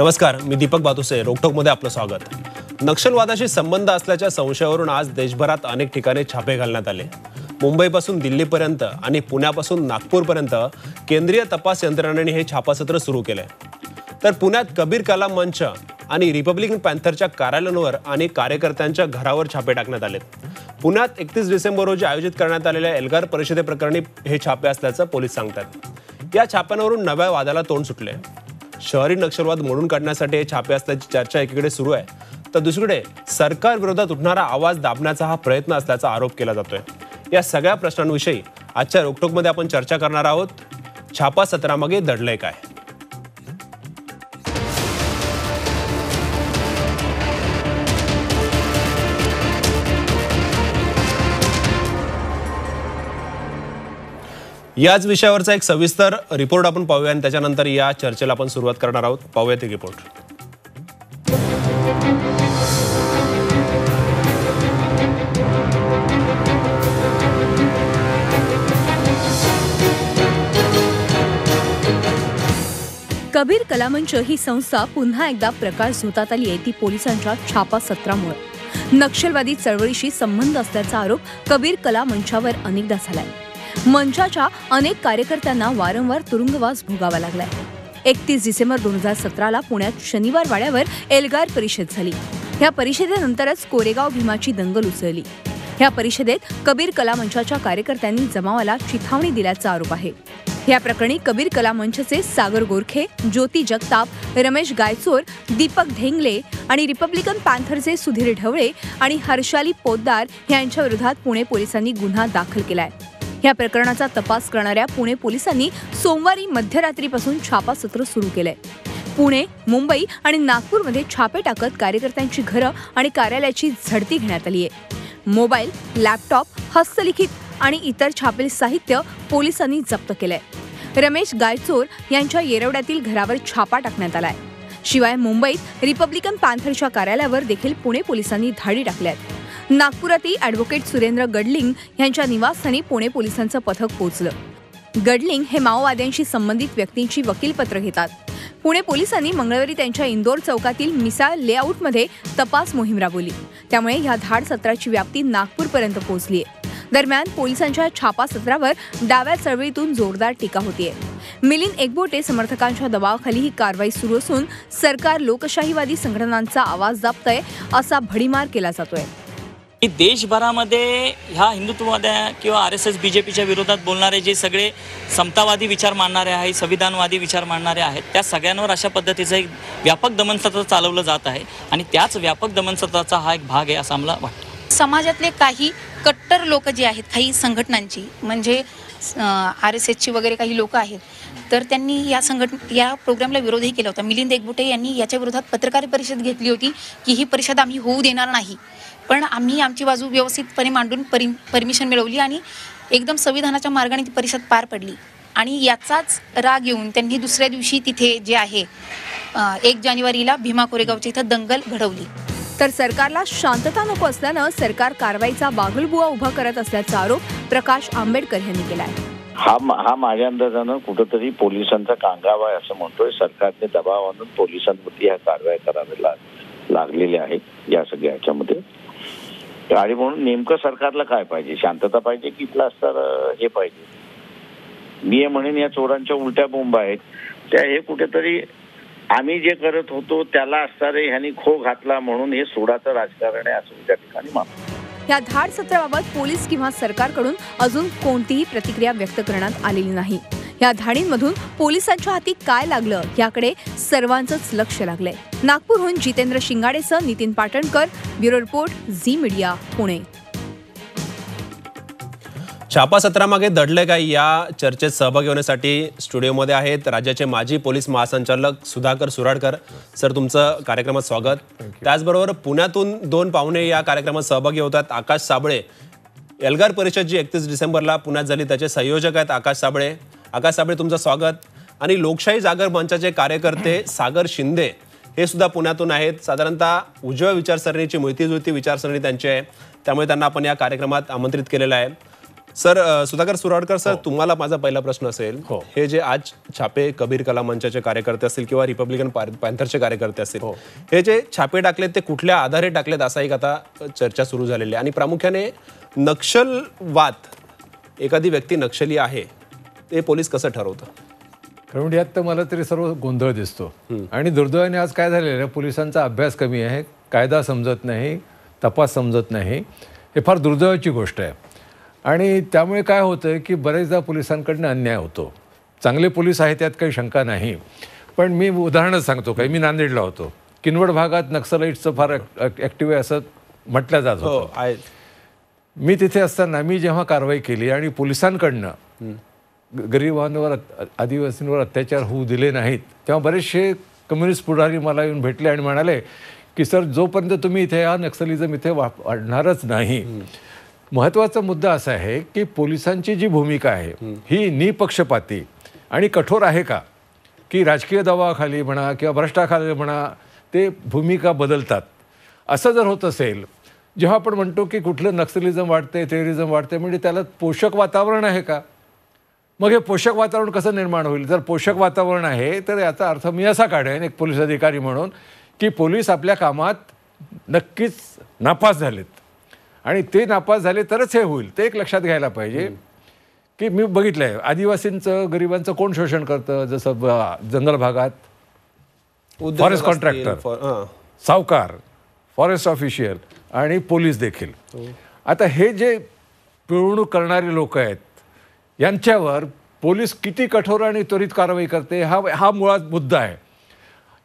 नमस्कार मी दीपक बातुसे रोकटोकमध्ये आपलं स्वागत नक्षलवादाशी संबंध असल्याच्या संशयावरून आज देशभरात अनेक ठिकाणी छापे घालण्यात आले मुंबईपासून दिल्लीपर्यंत आणि पुण्यापासून नागपूरपर्यंत केंद्रीय तपास यंत्रणेने हे छापासत्र सुरू केलंय तर पुण्यात कबीर कलाम मंच आणि रिपब्लिकन पॅन्थरच्या कार्यालयांवर आणि कार्यकर्त्यांच्या घरावर छापे टाकण्यात आलेत पुण्यात एकतीस डिसेंबर रोजी आयोजित करण्यात आलेल्या एल्गार परिषदेप्रकरणी हे छापे असल्याचं पोलीस सांगतात या छाप्यांवरून नव्या वादाला तोंड सुटले शहरी नक्षलवाद मोडून काढण्यासाठी छापे असल्याची चर्चा एकीकडे सुरू आहे तर दुसरीकडे सरकार विरोधात उठणारा आवाज दाबण्याचा हा प्रयत्न असल्याचा आरोप केला जातोय या सगळ्या प्रश्नांविषयी आजच्या रोकटोकमध्ये आपण चर्चा करणार आहोत छापा सत्रामागे दडलंय काय याच विषयावरचा एक सविस्तर रिपोर्ट आपण पाहूया आणि त्याच्यानंतर या चर्चेला आपण सुरुवात करणार आहोत पाहूया एक रिपोर्ट कबीर कलामंच ही संस्था पुन्हा एकदा प्रकाश झोतात आली आहे ती पोलिसांच्या छापा सत्रामुळे नक्षलवादी चळवळीशी संबंध असल्याचा आरोप कबीर कला मंचावर अनेकदा झालाय मंचाच्या अनेक कार्यकर्त्यांना वारंवार तुरुंगवास भोगावा लागलाय एकतीस डिसेंबर दोन हजार सतराला पुण्यात शनिवार वाड्यावर एल्गार परिषद झाली या परिषदेनंतरच कोरेगाव भीमाची दंगल उसळली या परिषदेत कबीर कला मंचाच्या कार्यकर्त्यांनी जमावाला चिथावणी दिल्याचा आरोप आहे या प्रकरणी कबीर कला मंचचे सागर गोरखे ज्योती जगताप रमेश गायचोर दीपक ढेंगले आणि रिपब्लिकन पॅन्थरचे सुधीर ढवळे आणि हर्षाली पोद्दार यांच्या विरोधात पुणे पोलिसांनी गुन्हा दाखल केलाय या प्रकरणाचा तपास करणाऱ्या पुणे पोलिसांनी सोमवारी मध्यरात्रीपासून छापा सत्र सुरू केलंय पुणे मुंबई आणि नागपूरमध्ये छापे टाकत कार्यकर्त्यांची घरं आणि कार्यालयाची झडती घेण्यात आली आहे मोबाईल लॅपटॉप हस्तलिखित आणि इतर छापेल साहित्य पोलिसांनी जप्त केलंय रमेश गायचोर यांच्या येरवड्यातील घरावर छापा टाकण्यात आलाय शिवाय मुंबईत रिपब्लिकन पॅन्थरच्या कार्यालयावर देखील पुणे पोलिसांनी धाडी टाकल्या आहेत नागपुरातील ॲडव्होकेट सुरेंद्र गडलिंग यांच्या निवासस्थानी पुणे पोलिसांचं पथक पोहोचलं गडलिंग हे माओवाद्यांशी संबंधित व्यक्तींची वकीलपत्र घेतात पुणे पोलिसांनी मंगळवारी त्यांच्या इंदोर चौकातील मिसाळ लेआउटमध्ये तपास मोहीम राबवली त्यामुळे ह्या धाड सत्राची व्याप्ती नागपूरपर्यंत पोहोचली आहे दरम्यान पोलिसांच्या छापा सत्रावर डाव्या चळवळीतून जोरदार टीका होतीये मिलिंद एकबोटे समर्थकांच्या दबावाखाली ही कारवाई सुरू असून सरकार लोकशाहीवादी संघटनांचा आवाज आहे असा भडीमार केला जातोय की देशभरामध्ये ह्या हिंदुत्ववाद्या किंवा R S S B J पीच्या विरोधात बोलणारे जे सगळे समतावादी विचार मांडणारे आहेत संविधानवादी विचार मांडणारे आहेत त्या सगळ्यांवर अशा पद्धतीचं एक व्यापक दमनसत्र चालवलं जात आहे आणि त्याच व्यापक दमनसत्राचा हा एक भाग आहे असं आम्हाला वाटतं समाजातले काही कट्टर लोक जे आहेत काही संघटनांची म्हणजे आर एस एसची वगैरे काही लोक आहेत तर त्यांनी या संघट या प्रोग्रामला विरोधही केला होता मिलिंद एकबुटे यांनी याच्या विरोधात पत्रकार परिषद घेतली होती की ही परिषद आम्ही होऊ देणार नाही पण आम्ही आमची बाजू व्यवस्थितपणे मांडून परमिशन मिळवली आणि एकदम संविधानाच्या मार्गाने ती परिषद पार पडली आणि याचाच राग येऊन त्यांनी दुसऱ्या दिवशी तिथे जे आहे एक जानेवारीला भीमा कोरेगावच्या इथं दंगल घडवली तर सरकारला शांतता नको असल्यानं सरकार कारवाईचा बागुलबुवा उभा करत असल्याचा आरोप प्रकाश आंबेडकर यांनी केला आहे हा हा माझ्या अंदाजानं कुठंतरी पोलिसांचा कांगावा आहे असं म्हणतोय सरकारने दबाव आणून पोलिसांवरती ह्या कारवाया करावे लागलेल्या आहेत या सगळ्या ह्याच्यामध्ये आणि म्हणून नेमकं सरकारला काय पाहिजे शांतता पाहिजे की प्लास्टर हे पाहिजे मी म्हणेन या चोरांच्या उलट्या बोंब आहेत त्या हे कुठेतरी आम्ही जे करत होतो त्याला असणारे ह्यांनी खो घातला म्हणून हे सोडाचं राजकारण आहे असं त्या ठिकाणी मानतो या धाड सत्राबाबत पोलीस किंवा सरकारकडून अजून कोणतीही प्रतिक्रिया व्यक्त करण्यात आलेली नाही या धाडींमधून पोलिसांच्या हाती काय लागलं याकडे सर्वांचंच लक्ष लागलंय नागपूरहून जितेंद्र शिंगाडे शिंगाडेसह Nitin Patankar bureau report Zee media Pune छापा सत्रामागे दडलं काय या चर्चेत सहभागी होण्यासाठी स्टुडिओमध्ये आहेत राज्याचे माजी पोलीस महासंचालक सुधाकर सुराडकर सर तुमचं कार्यक्रमात स्वागत त्याचबरोबर पुण्यातून दोन पाहुणे या कार्यक्रमात सहभागी होतात आकाश साबळे एल्गार परिषद जी एकतीस डिसेंबरला पुण्यात झाली त्याचे संयोजक आहेत आकाश साबळे आकाश साबळे तुमचं स्वागत आणि लोकशाही जागर मंचाचे कार्यकर्ते सागर शिंदे हे सुद्धा पुण्यातून आहेत साधारणतः उजव्या विचारसरणीची मोहिती जुळती विचारसरणी त्यांची आहे त्यामुळे त्यांना आपण या कार्यक्रमात आमंत्रित केलेलं आहे सर सुधाकर सुराडकर सर हो. तुम्हाला माझा पहिला प्रश्न असेल हो. हे जे आज छापे कबीर कला मंचाचे कार्यकर्ते असतील किंवा रिपब्लिकन पॅन्थरचे कार्यकर्ते असतील हो. हे जे छापे टाकलेत ते कुठल्या आधारे टाकलेत असा एक आता चर्चा सुरू झालेली आहे आणि प्रामुख्याने नक्षलवाद एखादी व्यक्ती नक्षली आहे ते पोलीस कसं ठरवतं कारण यात तर मला तरी सर्व गोंधळ दिसतो आणि दुर्दैवाने आज काय झालेलं आहे पोलिसांचा अभ्यास कमी आहे कायदा समजत नाही तपास समजत नाही हे फार दुर्दैवाची गोष्ट आहे आणि त्यामुळे काय होतं की बरेचदा पोलिसांकडनं अन्याय होतो चांगले पोलीस आहेत त्यात काही शंका नाही पण मी उदाहरणच सांगतो काही मी नांदेडला होतो किनवड भागात नक्सलाईटचं फार ॲक्टिव्ह आहे असं म्हटलं जात होतं हो, मी तिथे असताना मी जेव्हा कारवाई केली आणि पोलिसांकडनं गरीबांवर आदिवासींवर अत्याचार होऊ दिले नाहीत तेव्हा बरेचसे कम्युनिस्ट पुढारी मला येऊन भेटले आणि म्हणाले की सर जोपर्यंत तुम्ही इथे हा नक्सलिझम इथे वाढणारच नाही महत्त्वाचा मुद्दा असा आहे की पोलिसांची जी भूमिका आहे ही निपक्षपाती आणि कठोर आहे का की राजकीय दबावाखाली म्हणा किंवा भ्रष्टाखाली म्हणा ते भूमिका बदलतात असं जर होत असेल जेव्हा आपण म्हणतो की कुठलं नक्सलिझम वाढते टेररिझम वाढते म्हणजे त्याला पोषक वातावरण आहे का मग हे पोषक वातावरण कसं निर्माण होईल जर पोषक वातावरण आहे तर याचा अर्थ मी असा काढेन एक पोलीस अधिकारी म्हणून की पोलीस आपल्या कामात नक्कीच नापास झालेत आणि ते नापास झाले तरच हे होईल ते एक लक्षात घ्यायला पाहिजे की मी बघितलं आहे आदिवासींचं गरिबांचं कोण शोषण करतं जसं जंगल भागात फॉरेस्ट कॉन्ट्रॅक्टर सावकार फॉरेस्ट ऑफिशियल आणि पोलीस देखील हो. आता हे जे पिळवणूक करणारे लोक आहेत यांच्यावर पोलीस किती कठोर आणि त्वरित कारवाई करते हा हा मुळात मुद्दा आहे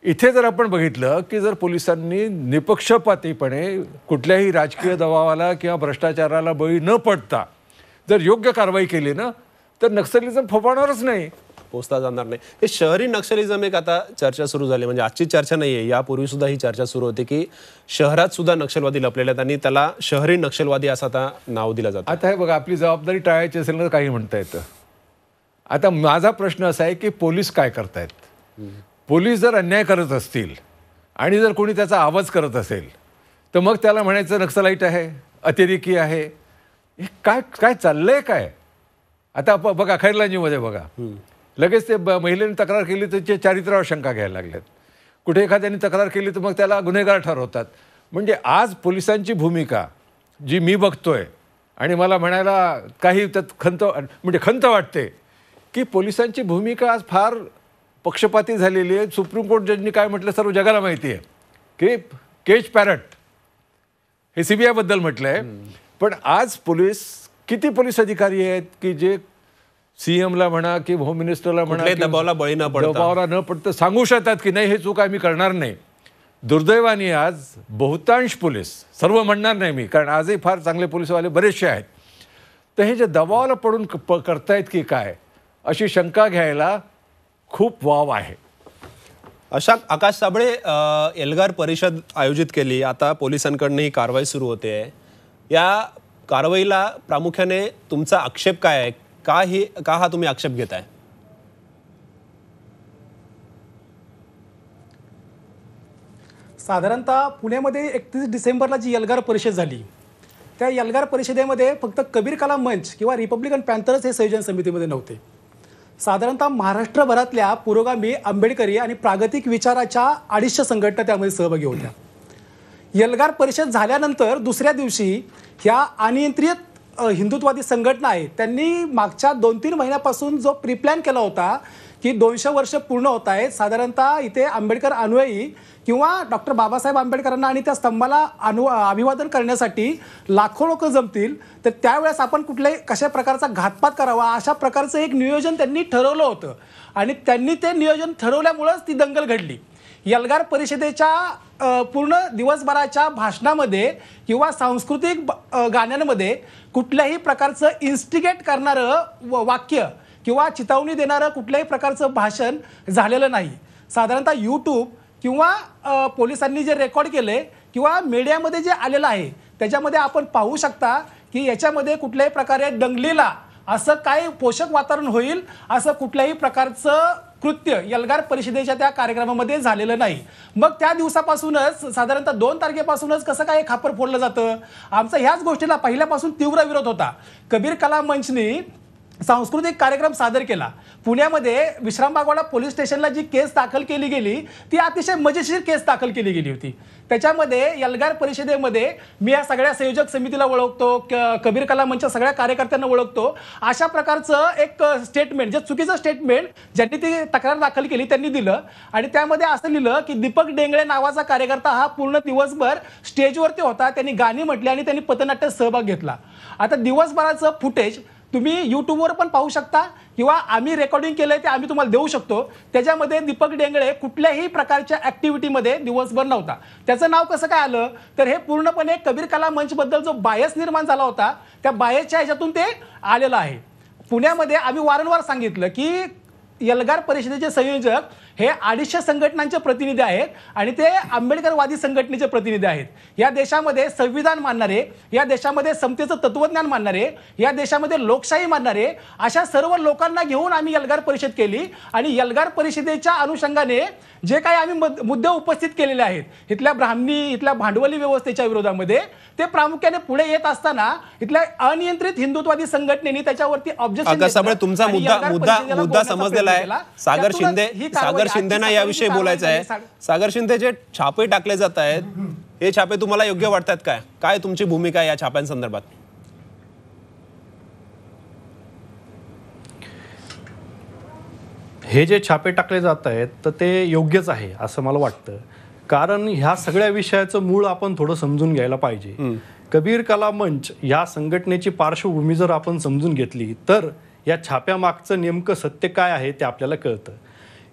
इथे जर आपण बघितलं की जर पोलिसांनी निपक्षपातीपणे कुठल्याही राजकीय दबावाला किंवा भ्रष्टाचाराला बळी न पडता जर योग्य कारवाई केली ना तर नक्षलिझम फोपाणारच नाही पोचता जाणार नाही हे शहरी नक्षलिझम एक आता चर्चा सुरू झाली म्हणजे आजची चर्चा नाही आहे यापूर्वी सुद्धा ही चर्चा सुरू होती की शहरात सुद्धा नक्षलवादी लपलेले आहेत आणि त्याला शहरी नक्षलवादी असं आता नाव दिलं जातं आता हे बघा आपली जबाबदारी टाळायची असेल तर काही म्हणता येतं आता माझा प्रश्न असा आहे की पोलीस काय करतायत पोलीस जर अन्याय करत असतील आणि जर कोणी त्याचा आवाज करत असेल तर मग त्याला म्हणायचं नक्सलाईट आहे अतिरेकी आहे काय काय चाललंय काय आता आप बघा खैरलांजीमध्ये बघा लगेच ते महिलेने तक्रार केली तर ते चारित्र्यावर शंका घ्यायला लागल्यात कुठे एखाद्याने तक्रार केली तर मग त्याला गुन्हेगार ठरवतात म्हणजे आज पोलिसांची भूमिका जी मी बघतोय आणि मला म्हणायला काही त्यात खंत म्हणजे खंत वाटते की पोलिसांची भूमिका आज फार पक्षपाती झालेली आहे सुप्रीम कोर्ट जजनी काय म्हटलं सर्व जगाला माहिती आहे की केच पॅरट हे सीबीआयबद्दल म्हटलं आहे पण आज पोलीस किती पोलीस अधिकारी आहेत की जे सीएमला म्हणा की होम मिनिस्टरला म्हणा दबावला बळी न पडता न पडतं सांगू शकतात की नाही हे चूक आम्ही करणार नाही दुर्दैवाने आज बहुतांश पोलीस सर्व म्हणणार नाही मी कारण आजही फार चांगले पोलिसवाले बरेचसे आहेत तर हे जे दबावाला पडून करतायत की काय अशी शंका घ्यायला खूप वाव आहे अशा आकाश साबळे एल्गार परिषद आयोजित केली आता पोलिसांकडनं ही कारवाई सुरू होते या कारवाईला प्रामुख्याने तुमचा आक्षेप काय आहे का ही का हा तुम्ही आक्षेप घेताय साधारणतः पुण्यामध्ये एकतीस डिसेंबरला जी यलगार परिषद झाली त्या यलगार परिषदेमध्ये फक्त कबीर कला मंच किंवा रिपब्लिकन पॅन्थर्स हे संयोजन समितीमध्ये नव्हते साधारणतः महाराष्ट्रभरातल्या पुरोगामी आंबेडकरी आणि प्रागतिक विचाराच्या अडीचशे संघटना त्यामध्ये सहभागी होत्या यलगार परिषद झाल्यानंतर दुसऱ्या दिवशी ह्या अनियंत्रित हिंदुत्ववादी संघटना आहेत त्यांनी मागच्या दोन तीन महिन्यापासून जो प्रीप्लॅन केला होता की दोनशे वर्ष पूर्ण होत आहेत साधारणतः इथे आंबेडकर अनुयायी किंवा डॉक्टर बाबासाहेब आंबेडकरांना आणि त्या स्तंभाला अनु अभिवादन करण्यासाठी लाखो लोक जमतील तर त्यावेळेस आपण कुठल्याही कशा प्रकारचा घातपात करावा अशा प्रकारचं एक नियोजन त्यांनी ठरवलं होतं आणि त्यांनी ते नियोजन ठरवल्यामुळंच ती दंगल घडली यलगार परिषदेच्या पूर्ण दिवसभराच्या भाषणामध्ये किंवा सांस्कृतिक गाण्यांमध्ये कुठल्याही प्रकारचं इन्स्टिगेट करणारं वाक्य किंवा चितावणी देणारं कुठल्याही प्रकारचं भाषण झालेलं नाही साधारणतः यूट्यूब किंवा पोलिसांनी जे रेकॉर्ड केले किंवा मीडियामध्ये जे आलेलं आहे त्याच्यामध्ये आपण पाहू शकता की याच्यामध्ये कुठल्याही प्रकारे दंगलीला असं काय पोषक वातावरण होईल असं कुठल्याही प्रकारचं कृत्य यलगार परिषदेच्या त्या कार्यक्रमामध्ये झालेलं नाही मग त्या दिवसापासूनच साधारणतः दोन तारखेपासूनच कसं काय खापर फोडलं जातं आमचा ह्याच गोष्टीला पहिल्यापासून तीव्र विरोध होता कबीर कला मंचनी सांस्कृतिक कार्यक्रम सादर केला पुण्यामध्ये विश्रामबागवाडा पोलीस स्टेशनला जी केस दाखल केली गेली ती अतिशय मजेशीर केस दाखल केली गेली होती त्याच्यामध्ये यलगार परिषदेमध्ये मी या सगळ्या संयोजक समितीला ओळखतो कबीर कला मंचच्या सगळ्या कार्यकर्त्यांना ओळखतो अशा प्रकारचं एक स्टेटमेंट जे चुकीचं स्टेटमेंट ज्यांनी ती तक्रार दाखल केली त्यांनी दिलं आणि त्यामध्ये असं लिहिलं की दीपक डेंगळे नावाचा कार्यकर्ता हा पूर्ण दिवसभर स्टेजवरती होता त्यांनी गाणी म्हटली आणि त्यांनी पथनाट्यात सहभाग घेतला आता दिवसभराचं फुटेज तुम्ही यूट्यूबवर पण पाहू शकता किंवा आम्ही रेकॉर्डिंग केलं ते आम्ही तुम्हाला देऊ शकतो त्याच्यामध्ये दीपक डेंगळे कुठल्याही प्रकारच्या ॲक्टिव्हिटीमध्ये दिवसभर नव्हता त्याचं नाव कसं काय आलं तर हे पूर्णपणे कबीर कला मंचबद्दल जो बायस निर्माण झाला होता त्या बायसच्या ह्याच्यातून ते आलेलं आहे पुण्यामध्ये आम्ही वारंवार सांगितलं की यलगार परिषदेचे संयोजक हे अडीचशे संघटनांचे प्रतिनिधी आहेत आणि ते आंबेडकरवादी संघटनेचे प्रतिनिधी आहेत या देशामध्ये संविधान मानणारे या देशामध्ये समतेचं तत्वज्ञान मानणारे या देशामध्ये लोकशाही मानणारे अशा सर्व लोकांना घेऊन आम्ही यलगार परिषद केली आणि यलगार परिषदेच्या अनुषंगाने जे काही आम्ही मुद्दे उपस्थित केलेले आहेत इथल्या ब्राह्मणी इथल्या भांडवली व्यवस्थेच्या विरोधामध्ये ते प्रामुख्याने पुढे येत असताना इथल्या अनियंत्रित हिंदुत्वादी संघटनेने त्याच्यावरती ऑब्जेक्शन तुमचा मुद्दा मुद्दा मुद्दा समजलेला आहे सागर शिंदे सागर शिंदेना याविषयी बोलायचं आहे सागर शिंदे जे छापे टाकले जात आहेत हे छापे तुम्हाला योग्य वाटतात काय काय तुमची भूमिका या छाप्यांसंदर्भात हे जे छापे टाकले जात आहेत तर ते योग्यच आहे असं मला वाटतं कारण ह्या सगळ्या विषयाचं मूळ आपण थोडं समजून घ्यायला पाहिजे कबीर कला मंच या संघटनेची पार्श्वभूमी जर आपण समजून घेतली तर या छाप्यामागचं नेमकं सत्य काय आहे ते आपल्याला कळतं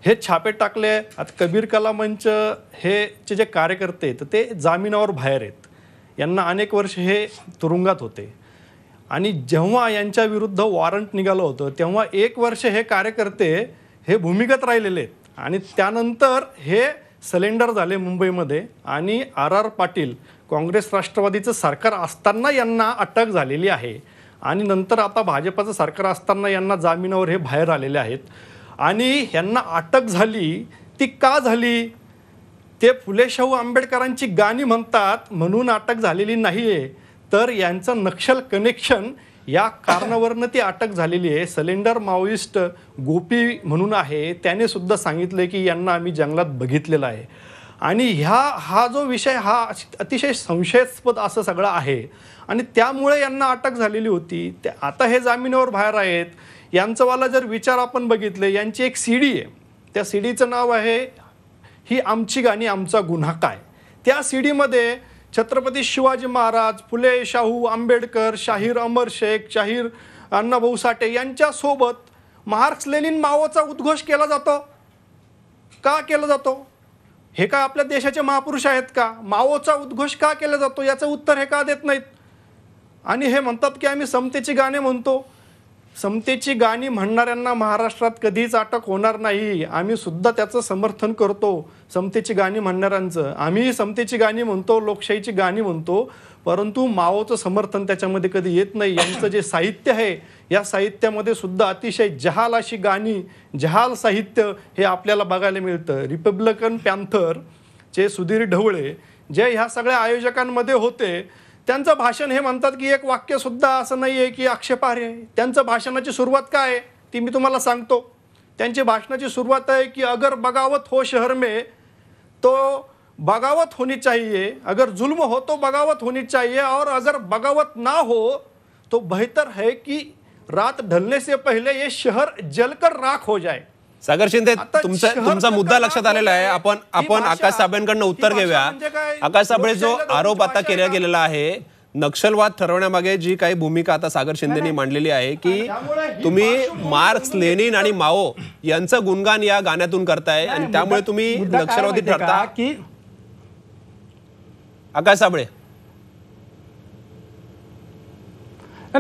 हे छापे टाकले आता कबीर कला मंच हे चे जे कार्यकर्ते आहेत ते जामिनावर बाहेर आहेत यांना अनेक वर्ष हे तुरुंगात होते आणि जेव्हा यांच्या विरुद्ध वॉरंट निघालं होतं तेव्हा एक वर्ष हे कार्यकर्ते हे भूमिगत राहिलेले आहेत आणि त्यानंतर हे सलेंडर झाले मुंबईमध्ये आणि आर आर पाटील काँग्रेस राष्ट्रवादीचं सरकार असताना यांना अटक झालेली आहे आणि नंतर आता भाजपाचं सरकार असताना यांना जामिनावर हे बाहेर आलेले आहेत आणि ह्यांना अटक झाली ती का झाली ते फुले शाहू आंबेडकरांची गाणी म्हणतात म्हणून अटक झालेली नाही आहे तर यांचं नक्षल कनेक्शन या कारणावरनं ती अटक झालेली आहे सिलेंडर माओईस्ट गोपी म्हणून आहे त्याने सुद्धा सांगितलं की यांना आम्ही जंगलात बघितलेलं आहे आणि ह्या हा जो विषय हा अतिशय संशयास्पद असं सगळं आहे आणि त्यामुळे यांना अटक झालेली होती ते आता हे जामिनावर बाहेर आहेत यांचंवाला जर विचार आपण बघितले यांची एक सीडी आहे त्या सीडीचं नाव आहे ही आमची गाणी आमचा गुन्हा काय त्या डीमध्ये छत्रपती शिवाजी महाराज फुले शाहू आंबेडकर शाहीर अमर शेख शाहीर अण्णाभाऊ साठे यांच्यासोबत मार्क्स लेनिन माओचा उद्घोष केला जातो का केला जातो हे काय आपल्या देशाचे महापुरुष आहेत का माओचा उद्घोष का केला जातो याचं उत्तर हे का देत नाहीत आणि हे म्हणतात की आम्ही समतेची गाणे म्हणतो समतेची गाणी म्हणणाऱ्यांना महाराष्ट्रात कधीच अटक होणार नाही आम्ही सुद्धा त्याचं समर्थन करतो समतेची गाणी म्हणणाऱ्यांचं आम्ही समतेची गाणी म्हणतो लोकशाहीची गाणी म्हणतो परंतु माओचं समर्थन त्याच्यामध्ये कधी येत नाही यांचं जे साहित्य आहे या साहित्यामध्ये सुद्धा अतिशय जहाल अशी गाणी जहाल साहित्य हे आपल्याला बघायला मिळतं रिपब्लिकन पॅन्थर चे सुधीर ढवळे जे ह्या सगळ्या आयोजकांमध्ये होते त्यांचं भाषण हे म्हणतात की एक वाक्यसुद्धा असं नाही आहे की आक्षेपार्ह आहे त्यांचं भाषणाची सुरुवात काय आहे ती मी तुम्हाला सांगतो त्यांची भाषणाची सुरुवात आहे की अगर बगावत हो शहर में तो बगावत होनी चाहिए अगर जुल्म हो तो बगावत होनी चाहिए और अगर बगावत ना हो तो बेहतर है कि रात ढलने से पहले ये शहर जलकर राख हो जाए सागर शिंदे तुमचा तुमचा मुद्दा लक्षात आलेला आहे आपण आपण आकाश साबळेंकडनं उत्तर घेऊया म्हणजे आकाश साबळे जो आरोप आता केला गेलेला आहे नक्षलवाद ठरवण्यामागे जी काही भूमिका आता सागर शिंदेनी मांडलेली आहे की तुम्ही मार्क्स म्हणजे लेनिन आणि माओ यांचं गुणगान या गाण्यातून करताय आणि त्यामुळे तुम्ही नक्षलवादी ठरता की आकाश साबळे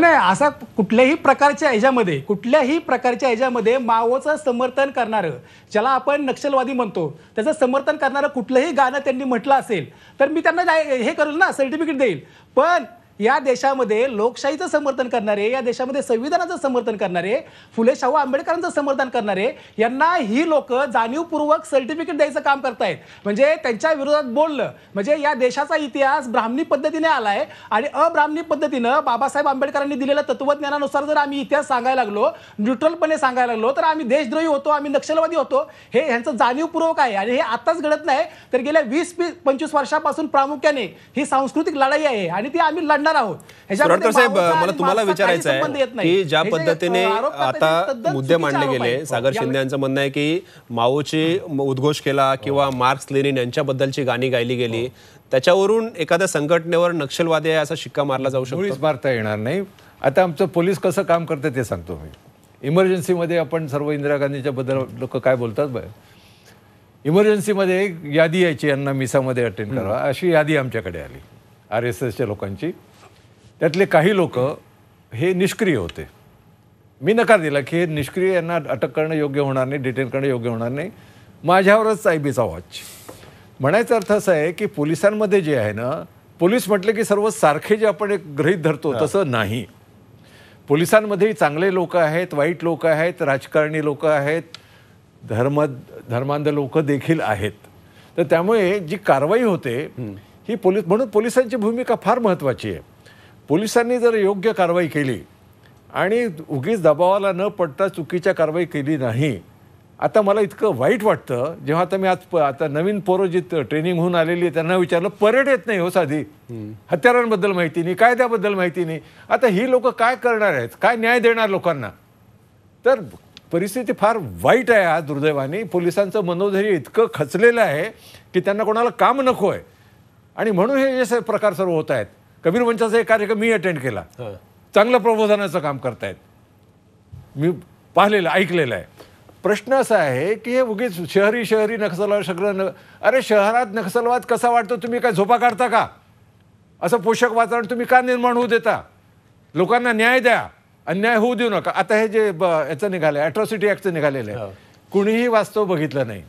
नाही असा कुठल्याही प्रकारच्या याच्यामध्ये कुठल्याही प्रकारच्या याच्यामध्ये माओचं समर्थन करणारं ज्याला आपण नक्षलवादी म्हणतो त्याचं समर्थन करणारं कुठलंही गाणं त्यांनी म्हटलं असेल तर मी त्यांना हे करेल ना सर्टिफिकेट देईल पण या देशामध्ये लोकशाहीचं समर्थन करणारे या देशामध्ये संविधानाचं समर्थन करणारे फुले शाहू आंबेडकरांचं समर्थन करणारे यांना ही लोक जाणीवपूर्वक सर्टिफिकेट द्यायचं काम करतायत म्हणजे त्यांच्या विरोधात बोललं म्हणजे या देशाचा इतिहास ब्राह्मणी पद्धतीने आलाय आणि अब्राह्मणी पद्धतीनं बाबासाहेब आंबेडकरांनी दिलेल्या तत्वज्ञानानुसार जर आम्ही इतिहास सांगायला लागलो न्यूट्रलपणे सांगायला लागलो तर आम्ही देशद्रोही होतो आम्ही नक्षलवादी होतो हे ह्यांचं जाणीवपूर्वक आहे आणि हे आताच घडत नाही तर गेल्या वीस पंचवीस वर्षापासून प्रामुख्याने ही सांस्कृतिक लढाई आहे आणि ती आम्ही लढ लढणार आहोत साहेब मला तुम्हाला विचारायचं आहे की ज्या पद्धतीने आता मुद्दे मांडले गेले सागर शिंदे यांचं म्हणणं आहे की माओची उद्घोष केला किंवा मार्क्स लेनिन यांच्याबद्दलची गाणी गायली गेली हो. त्याच्यावरून एखाद्या संघटनेवर नक्षलवादी आहे असा शिक्का मारला जाऊ शकतो मारता येणार नाही आता आमचं पोलीस कसं काम करतं ते सांगतो मी इमर्जन्सीमध्ये आपण सर्व इंदिरा गांधीच्या बद्दल लोक काय बोलतात बाय इमर्जन्सीमध्ये यादी यायची यांना मिसामध्ये अटेंड करा अशी यादी आमच्याकडे आली आर एस एसच्या लोकांची त्यातले काही लोक हे निष्क्रिय होते मी नकार दिला की हे निष्क्रिय यांना अटक करणं योग्य होणार नाही डिटेल करणं योग्य होणार नाही माझ्यावरच आय बीचा वॉच म्हणायचा अर्थ असा आहे की पोलिसांमध्ये जे आहे ना पोलीस म्हटले की सर्व सारखे जे आपण एक गृहीत धरतो तसं नाही पोलिसांमध्येही चांगले लोक आहेत वाईट लोक आहेत राजकारणी लोक आहेत धर्म धर्मांध लोक देखील आहेत तर त्यामुळे जी कारवाई होते ही पोलीस म्हणून पोलिसांची भूमिका फार महत्त्वाची आहे पोलिसांनी जर योग्य कारवाई केली आणि उगीच दबावाला न पडता चुकीच्या कारवाई केली नाही आता मला इतकं वाईट वाटतं जेव्हा आता मी आज प आता नवीन पोरं जी ट्रेनिंग होऊन आलेली आहे त्यांना विचारलं परेड येत नाही हो साधी हत्यारांबद्दल माहिती नाही कायद्याबद्दल माहिती नाही आता ही लोक काय करणार आहेत काय न्याय देणार लोकांना तर परिस्थिती फार वाईट आहे आज दुर्दैवाने पोलिसांचं मनोधैर्य इतकं खचलेलं आहे की त्यांना कोणाला काम नको आहे आणि म्हणून हे जे प्रकार सर्व होत आहेत कबीर मंचाचा एक कार्यक्रम मी अटेंड केला हो. चांगलं प्रबोधनाचं काम करतायत मी पाहिलेलं ऐकलेलं आहे प्रश्न असा आहे की हे उगीच शहरी शहरी नक्षलवाद सगळं न अरे शहरात नक्षलवाद कसा वाटतो तुम्ही काय झोपा काढता का असं पोषक वातावरण तुम्ही का निर्माण होऊ देता लोकांना न्याय द्या अन्याय होऊ देऊ नका आता हे जे याचं निघालं ॲट्रोसिटी ॲक्टचं निघालेलं आहे हो. कुणीही वास्तव बघितलं नाही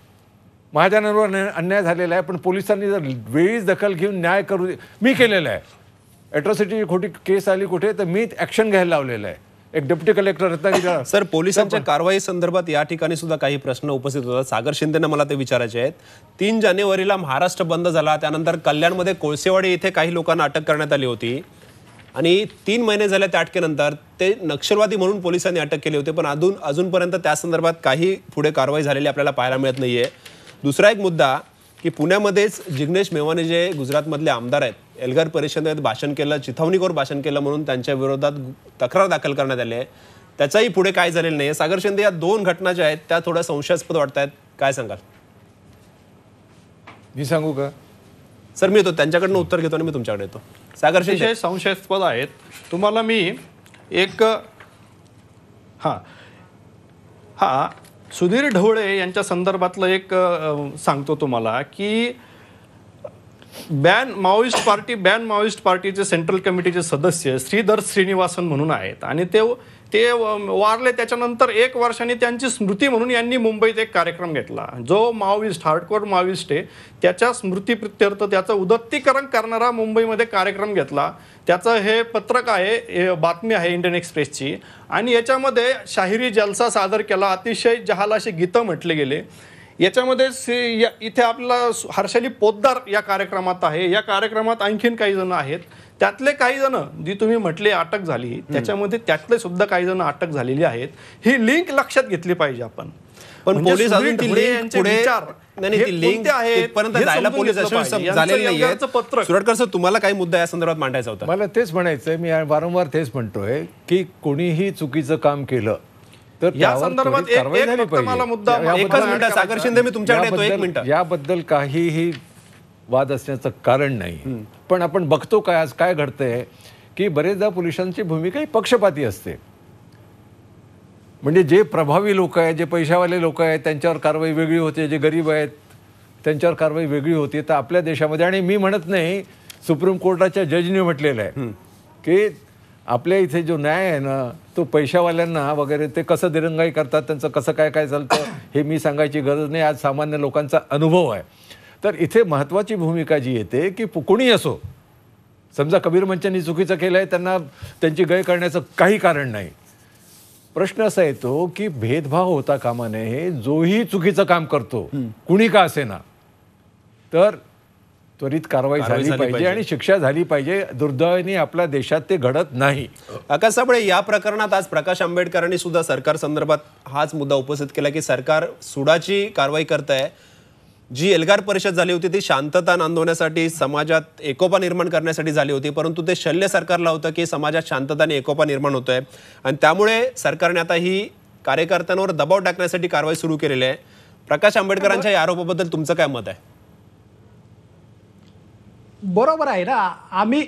महाजनांवर अन्याय झालेला आहे पण पोलिसांनी जर वेळीच दखल घेऊन न्याय करू मी केलेला आहे ॲट्रॉसिटीची खोटी केस आली कुठे तर मी ॲक्शन घ्यायला लावलेलं आहे एक डेप्युटी कलेक्टर रत्नागिरी सर पोलिसांच्या कारवाई संदर्भात या ठिकाणी सुद्धा काही प्रश्न उपस्थित होतात सागर शिंदेनं मला ते विचारायचे आहेत तीन जानेवारीला महाराष्ट्र बंद झाला त्यानंतर कल्याणमध्ये कोळसेवाडी येथे काही लोकांना अटक करण्यात आली होती आणि तीन महिने झाले त्या अटकेनंतर ते नक्षलवादी म्हणून पोलिसांनी अटक केली होती पण अजून अजूनपर्यंत त्या संदर्भात काही पुढे कारवाई झालेली आपल्याला पाहायला मिळत नाहीये दुसरा एक मुद्दा की पुण्यामध्येच जिग्नेश मेवाने जे गुजरातमधले आमदार आहेत एल्गार परिषदेत भाषण केलं चिथावणीखोर भाषण केलं म्हणून त्यांच्या विरोधात तक्रार दाखल करण्यात आली आहे त्याचाही पुढे काय झालेलं नाही सागर शिंदे या दोन घटना ज्या आहेत त्या थोड्या संशयास्पद वाटत आहेत काय सांगाल मी सांगू का सर मी येतो त्यांच्याकडनं उत्तर घेतो आणि मी तुमच्याकडे येतो सागर शिंदे संशयास्पद आहेत तुम्हाला मी एक हां हां सुधीर ढवळे यांच्या संदर्भातलं एक सांगतो तुम्हाला की ban Maoist party ban Maoist पार्टीचे सेंट्रल कमिटीचे सदस्य श्रीधर श्रीनिवासन म्हणून आहेत आणि ते ते वारले त्याच्यानंतर एक वर्षाने त्यांची स्मृती म्हणून यांनी मुंबईत एक कार्यक्रम घेतला जो माओविस्ट हार्डकोर माओविस्ट आहे त्याच्या स्मृतीप्रित्यर्थ त्याचं उदत्तीकरण करणारा मुंबईमध्ये कार्यक्रम घेतला त्याचं हे पत्रक आहे बातमी आहे इंडियन एक्सप्रेसची आणि याच्यामध्ये शाहिरी जलसा सादर केला अतिशय जहालाशी गीतं म्हटले गेले याच्यामध्ये इथे आपला हर्षाली पोद्दार या कार्यक्रमात आहे या कार्यक्रमात आणखीन काही जण आहेत त्यातले काही जण जी तुम्ही म्हटले अटक झाली त्याच्यामध्ये त्यातले सुद्धा काही जण अटक झालेली आहेत ही लिंक लक्षात घेतली पाहिजे आपण पण म्हणजे पोलीस सुरटकर सर तुम्हाला काही मुद्दा या संदर्भात मांडायचा होता मला तेच म्हणायचंय मी वारंवार तेच म्हणतोय की कोणीही चुकीचं काम केलं या संदर्भात कारवाई सागर शिंदे मी तुमच्याकडे येतो एक मिनिट याबद्दल काहीही वाद असण्याचं कारण नाही पण आपण बघतो काय आज काय घडतंय की बरेचदा पोलिसांची भूमिका ही पक्षपाती असते म्हणजे जे प्रभावी लोक आहेत जे पैशावाले लोक आहेत त्यांच्यावर कारवाई वेगळी होते जे गरीब आहेत त्यांच्यावर कारवाई वेगळी होती तर आपल्या देशामध्ये आणि मी म्हणत नाही सुप्रीम कोर्टाच्या जजने म्हटलेलं आहे की आपल्या इथे जो न्याय आहे ना तो पैशावाल्यांना वगैरे ते कसं दिरंगाई करतात त्यांचं कसं काय काय चालतं हे मी सांगायची गरज नाही आज सामान्य लोकांचा अनुभव आहे तर इथे महत्त्वाची भूमिका जी येते की कुणी असो समजा कबीर मंचांनी चुकीचं केलं आहे त्यांना त्यांची गय करण्याचं काही कारण नाही प्रश्न असा येतो की भेदभाव होता कामा नये जोही चुकीचं काम करतो कुणी का असे ना तर त्वरित कारवाई झाली पाहिजे आणि शिक्षा झाली पाहिजे दुर्दैवाने आपल्या देशात ते घडत नाही आकाश या प्रकरणात आज प्रकाश आंबेडकरांनी सुद्धा सरकार संदर्भात हाच मुद्दा उपस्थित केला की सरकार सुडाची कारवाई करत आहे जी एल्गार परिषद झाली होती ती शांतता नांदवण्यासाठी समाजात एकोपा निर्माण करण्यासाठी झाली होती परंतु ते शल्य सरकारला होतं की समाजात शांतता आणि एकोपा निर्माण होतोय आणि त्यामुळे सरकारने आता ही कार्यकर्त्यांवर दबाव टाकण्यासाठी कारवाई सुरू केलेली आहे प्रकाश आंबेडकरांच्या या आरोपाबद्दल तुमचं काय मत आहे बरोबर आहे ना आम्ही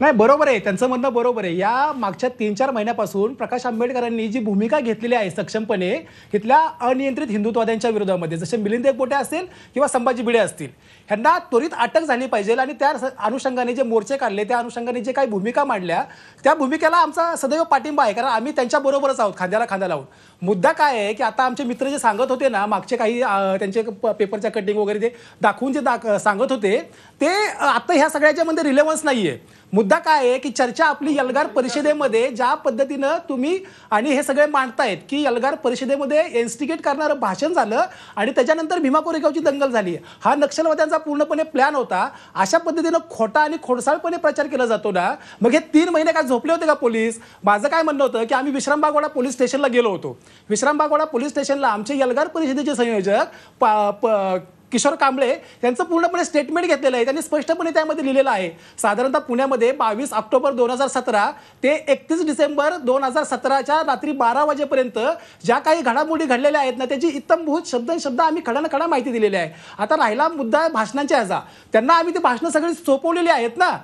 नाही बरोबर आहे त्यांचं म्हणणं बरोबर आहे या मागच्या तीन चार महिन्यापासून प्रकाश आंबेडकरांनी जी भूमिका घेतलेली आहे सक्षमपणे तिथल्या अनियंत्रित हिंदुत्ववाद्यांच्या विरोधामध्ये जसे मिलिंद एकबोटे असतील किंवा संभाजी बिडे असतील ह्यांना त्वरित अटक झाली पाहिजे आणि त्या अनुषंगाने जे मोर्चे काढले त्या अनुषंगाने जे काही भूमिका मांडल्या त्या भूमिकेला आमचा सदैव पाठिंबा आहे कारण आम्ही त्यांच्याबरोबरच आहोत खांद्याला खांदा लावून मुद्दा काय आहे की आता आमचे मित्र जे सांगत होते ना मागचे काही त्यांचे पेपरच्या कटिंग वगैरे ते दाखवून जे दाख सांगत होते ते आता ह्या सगळ्याच्यामध्ये रिलेव्हन्स नाही आहे मुद्दा काय आहे की चर्चा आपली यलगार परिषदेमध्ये ज्या पद्धतीनं तुम्ही आणि हे सगळे मांडतायत की यलगार परिषदेमध्ये इन्स्टिगेट करणारं भाषण झालं आणि त्याच्यानंतर भीमा कोरेगावची दंगल झाली हा नक्षलवाद्यांचा पूर्णपणे प्लॅन होता अशा पद्धतीनं खोटा आणि खोडसाळपणे प्रचार केला जातो ना मग हे तीन महिने काय झोपले होते का पोलीस माझं काय म्हणणं होतं की आम्ही विश्रामबागवाडा पोलीस स्टेशनला गेलो होतो विश्रामबागवाडा पोलीस स्टेशनला आमचे यलगार परिषदेचे संयोजक किशोर कांबळे यांचं पूर्णपणे स्टेटमेंट घेतलेलं आहे त्यांनी स्पष्टपणे त्यामध्ये लिहिलेलं आहे साधारणतः पुण्यामध्ये बावीस ऑक्टोबर दोन हजार सतरा ते एकतीस डिसेंबर दोन हजार सतराच्या रात्री बारा वाजेपर्यंत ज्या काही घडामोडी घडलेल्या आहेत ना त्याची इतमभूत शब्द शब्द आम्ही खडा खडा माहिती दिलेली आहे आता राहिला मुद्दा भाषणांच्या ह्याचा त्यांना आम्ही ते भाषणं सगळी सोपवलेली आहेत ना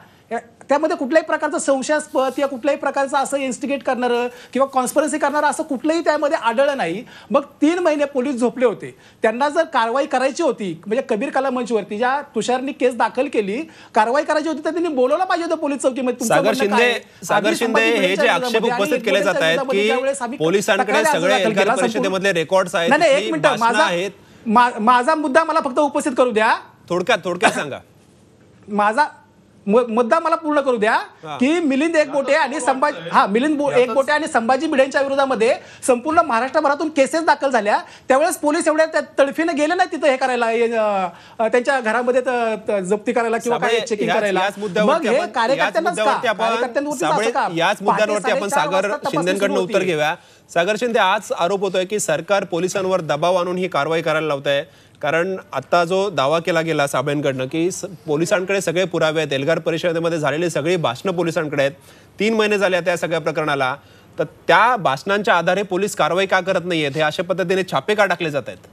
त्यामध्ये कुठल्याही प्रकारचं संशयास्पद किंवा कुठल्याही प्रकारचं असं इन्स्टिगेट करणारं किंवा कॉन्स्परन्सी करणारं असं कुठलंही त्यामध्ये आढळलं नाही मग तीन महिने पोलीस झोपले होते त्यांना जर कारवाई करायची होती म्हणजे कबीर कला मंचवरती ज्या तुषारनी केस दाखल केली कारवाई करायची होती तर त्यांनी बोलवलं पाहिजे होतं पोलीस चौकीमध्ये सागर शिंदे सागर शिंदे हे जे आक्षेप उपस्थित केले जात आहेत की पोलिसांकडे सगळे परिषदेमधले रेकॉर्ड्स आहेत नाही एक मिनिट माझा माझा मुद्दा मला फक्त उपस्थित करू द्या थोडक्यात थोडक्यात सांगा माझा मुद्दा मला पूर्ण करू द्या की मिलिंद एक बोटे आणि संभाजी हा मिलिंद एक बोटे आणि संभाजी भिडेंच्या विरोधामध्ये संपूर्ण महाराष्ट्रभरातून केसेस दाखल झाल्या त्यावेळेस पोलीस एवढ्या तडफीनं गेले नाही तिथं हे करायला त्यांच्या घरामध्ये जप्ती करायला किंवा काय चेकिंग करायला मग हे कार्यकर्त्यांना याच मुद्द्यांवरती आपण सागर शिंदेकडनं उत्तर घेऊया सागर शिंदे आज आरोप होतोय की सरकार पोलिसांवर दबाव आणून ही कारवाई करायला लावत आहे कारण आता जो दावा केला गेला साबळेंकडनं की पोलिसांकडे सगळे पुरावे आहेत एल्गार परिषदेमध्ये झालेली सगळी भाषणं पोलिसांकडे आहेत तीन महिने झाले त्या सगळ्या प्रकरणाला तर त्या भाषणांच्या आधारे पोलीस कारवाई का करत नाहीयेत हे अशा पद्धतीने छापे का टाकले जात आहेत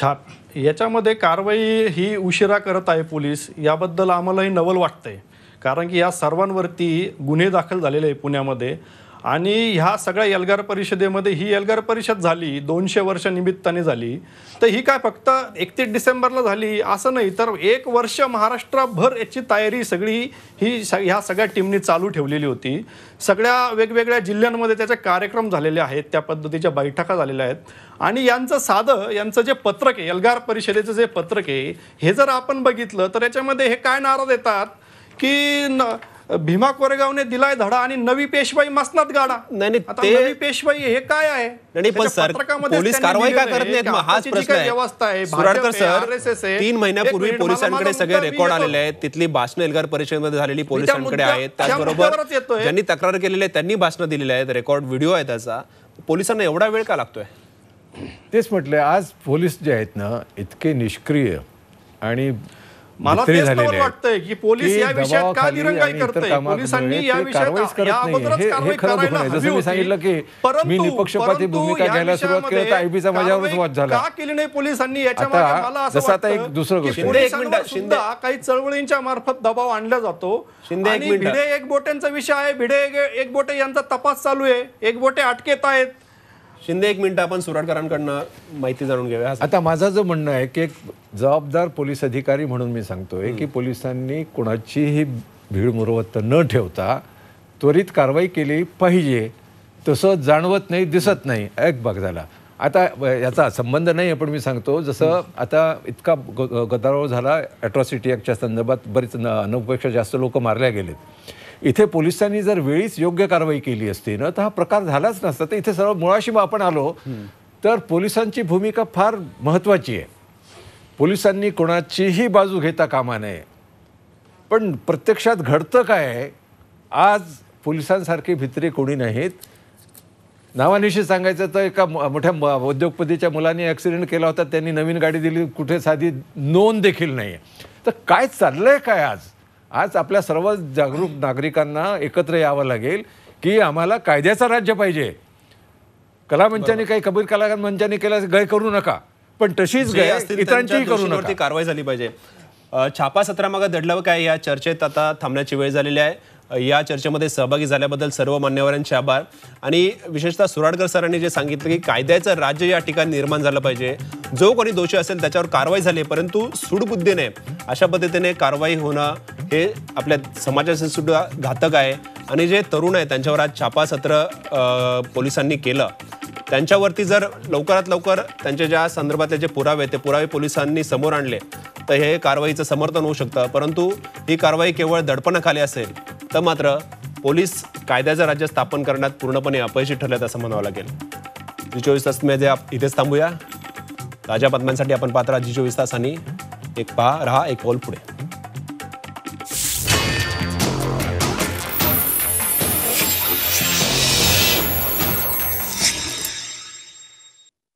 छाप याच्यामध्ये कारवाई ही उशिरा करत आहे पोलीस याबद्दल आम्हालाही नवल वाटतंय कारण की या सर्वांवरती गुन्हे दाखल झालेले आहे पुण्यामध्ये आणि ह्या सगळ्या एल्गार परिषदेमध्ये ही एल्गार परिषद झाली दोनशे वर्ष निमित्ताने झाली तर ही काय फक्त एकतीस डिसेंबरला झाली असं नाही तर एक वर्ष महाराष्ट्राभर याची तयारी सगळी ही ह्या सगळ्या टीमनी चालू ठेवलेली होती सगळ्या वेगवेगळ्या जिल्ह्यांमध्ये त्याचे कार्यक्रम झालेले आहेत त्या पद्धतीच्या बैठका झालेल्या आहेत आणि यांचं साधं यांचं जे पत्रक आहे एल्गार परिषदेचं जे पत्रक आहे हे जर आपण बघितलं तर याच्यामध्ये हे काय नारा देतात की न भीमा कोरेगावने दिलाय धडा आणि नवी पेशवाई मसनात गाडा नाही नवी पेशवाई हे काय आहे पण पोलीस कारवाई का करत नाहीत हाच प्रश्न आहे व्यवस्था आहे तीन महिन्यापूर्वी पोलिसांकडे सगळे रेकॉर्ड आलेले आहेत तिथली भाषण एल्गार परिषदेमध्ये झालेली पोलिसांकडे आहेत त्याचबरोबर ज्यांनी तक्रार केलेली आहे त्यांनी भाषण दिलेली आहेत रेकॉर्ड व्हिडिओ आहे त्याचा पोलिसांना एवढा वेळ का लागतोय तेच म्हटलंय आज पोलीस जे आहेत ना इतके निष्क्रिय आणि मला तेच वाटतंय की पोलीस या विषयात का दिरंगाई करते पोलिसांनी या विषयात या अगोदरच कारवाई करायला आयबीचा होती परंतु झाला का केली नाही पोलिसांनी याच्या मला असं वाटतं की सुद्धा काही चळवळींच्या मार्फत दबाव आणला जातो शिंदे भिडे एक बोटेंचा विषय आहे भिडे एक बोटे यांचा तपास चालू आहे एक बोटे अटकेत आहेत शिंदे एक मिनिट आपण सुराटकरांकडनं माहिती जाणून घेऊया आता माझं जो म्हणणं आहे की एक जबाबदार पोलीस अधिकारी म्हणून मी सांगतोय की पोलिसांनी कोणाचीही भीड मुरवत्ता न ठेवता त्वरित कारवाई केली पाहिजे तसं जाणवत नाही दिसत नाही एक भाग झाला आता याचा संबंध नाही आहे पण मी सांगतो जसं आता इतका गदारोळ झाला ॲट्रॉसिटी ॲक्टच्या संदर्भात बरीच न जास्त लोक मारल्या गेलेत इथे पोलिसांनी जर वेळीच योग्य कारवाई केली असती ना तर हा प्रकार झालाच नसता तर इथे सर्व मुळाशी आपण आलो तर पोलिसांची भूमिका फार महत्त्वाची आहे पोलिसांनी कोणाचीही बाजू घेता कामा नये पण प्रत्यक्षात घडतं काय आज पोलिसांसारखे भित्रे कोणी नाहीत नावानिशी सांगायचं तर एका मोठ्या उद्योगपतीच्या मुलाने ॲक्सिडेंट केला होता त्यांनी नवीन गाडी दिली कुठे साधी नोंद देखील नाही आहे तर काय चाललं आहे काय आज आज आपल्या सर्व जागरूक नागरिकांना एकत्र यावं लागेल की आम्हाला कायद्याचं राज्य पाहिजे कला मंचाने काही कबीर कलाकार मंचाने केला गय करू नका पण तशीच गय इतरांचीही करू नका कारवाई झाली पाहिजे छापा सत्रामागं दडलं काय या चर्चेत आता थांबण्याची वेळ झालेली आहे या चर्चेमध्ये सहभागी झाल्याबद्दल सर्व मान्यवरांचे आभार आणि विशेषतः सुराडकर सरांनी जे सांगितलं की कायद्याचं राज्य या ठिकाणी निर्माण झालं पाहिजे जो कोणी दोषी असेल त्याच्यावर कारवाई झाली परंतु सुडबुद्धीने अशा पद्धतीने कारवाई होणं हे आपल्या समाजासाठी सुद्धा घातक आहे आणि जे तरुण आहे त्यांच्यावर आज छापासत्र पोलिसांनी केलं त्यांच्यावरती जर लवकरात लवकर त्यांच्या ज्या संदर्भातले जे पुरावे ते पुरावे पोलिसांनी समोर आणले तर हे कारवाईचं समर्थन होऊ शकतं परंतु ही कारवाई केवळ दडपणाखाली असेल तर मात्र पोलीस कायद्याचं राज्य स्थापन करण्यात पूर्णपणे अपयशी ठरल्यात असं म्हणावं लागेल जी चोवीस तास मध्ये इथेच थांबूया ताज्या बातम्यांसाठी आपण पात्र जी चोवीस तासांनी एक पहा रहा एक पाऊल पुढे